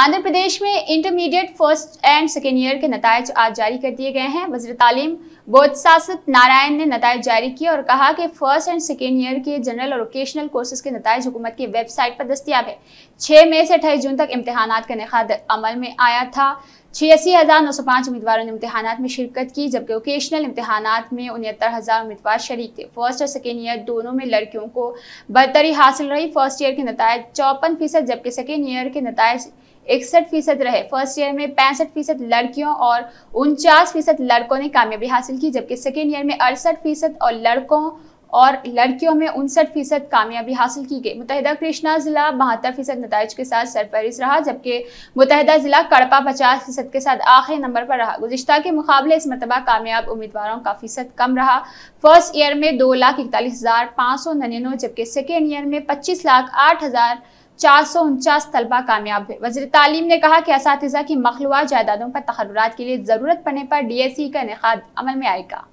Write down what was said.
आंध्र प्रदेश में intermediate first and second year के नतज आज जारी कर दिए गए हैं वजर तालीम सासत नारायण ने नतज जारी किए और कहा कि फर्स्ट एंड सेकेंड ईयर के जनरल और वोकेशनल कोर्सेज के नतज हुकूमत की वेबसाइट पर दस्तियाब है छः मई से अठाईस जून तक इम्तहान का नखाद अमल में आया था छियासी हज़ार नौ सौ पाँच उम्मीदवारों ने इम्तहान में शिरकत की जबकि वोकेशनल इम्तहान में उनहत्तर हज़ार उम्मीदवार शरीक थे फर्स्ट और सेकेंड ईयर दोनों में लड़कियों को बरतरी हासिल रही फर्स्ट ईयर के नतज चौपन फीसद जबकि सेकेंड ईयर के नतज इकसठ फीसद रहे फर्स्ट ईयर में पैंसठ फीसद लड़कियों और उनचास फीसद लड़कों ने कामयाबी हासिल की जबकि सेकेंड ईयर में अड़सठ फीसद और लड़कों और लड़कियों में उनसठ फीसद कामयाबी हासिल की गई मुतहदा कृष्णा ज़िला बहत्तर फीसद नतज के साथ सरपरस रहा जबकि मुतहदा ज़िला कड़पा पचास फीसद के साथ आखिरी नंबर पर रहा गुजशत के मुकाबले इस मरतबा कामयाब उम्मीदवारों का फीसद कम रहा फर्स्ट ईयर में दो लाख इकतालीस हज़ार पाँच सौ नन्यानवे जबकि सेकेंड ईयर में पच्चीस लाख आठ हज़ार चार सौ उनचास तलबा कामयाब हुए वजी तालीम ने कहा कि इस की मखलूत जायदादों पर तहरात के लिए ज़रूरत पड़ने पर डी एस सी का इनका अमल में आएगा